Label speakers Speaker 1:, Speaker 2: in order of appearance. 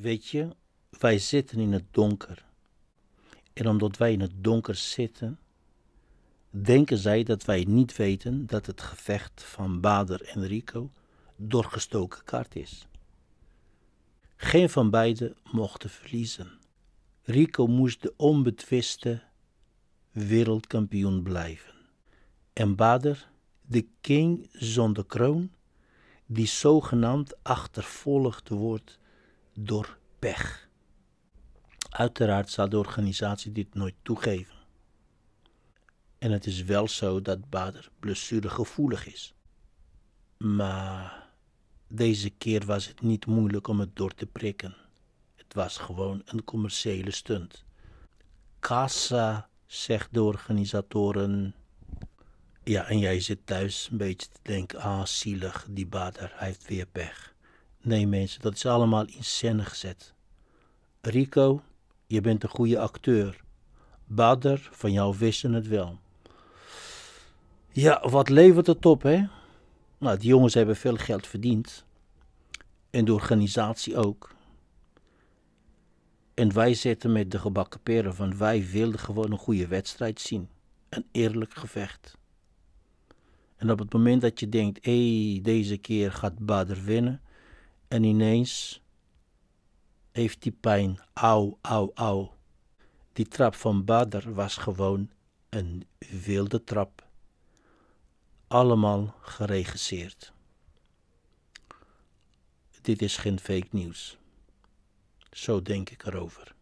Speaker 1: Weet je, wij zitten in het donker. En omdat wij in het donker zitten, denken zij dat wij niet weten dat het gevecht van Bader en Rico doorgestoken kaart is. Geen van beiden mochten verliezen. Rico moest de onbetwiste wereldkampioen blijven. En Bader, de king zonder kroon, die zogenaamd achtervolgd wordt door pech. Uiteraard zal de organisatie dit nooit toegeven. En het is wel zo dat Bader blessuregevoelig is. Maar deze keer was het niet moeilijk om het door te prikken. Het was gewoon een commerciële stunt. Kassa, zegt de organisatoren. Ja, en jij zit thuis een beetje te denken: ah, zielig, die Bader, hij heeft weer pech. Nee mensen, dat is allemaal in scène gezet. Rico, je bent een goede acteur. Bader, van jou wisten het wel. Ja, wat levert het op, hè? Nou, die jongens hebben veel geld verdiend. En de organisatie ook. En wij zitten met de gebakken peren van wij wilden gewoon een goede wedstrijd zien. Een eerlijk gevecht. En op het moment dat je denkt, hé, hey, deze keer gaat Bader winnen, en ineens heeft die pijn, au, au, au. Die trap van Bader was gewoon een wilde trap. Allemaal geregisseerd. Dit is geen fake nieuws. Zo denk ik erover.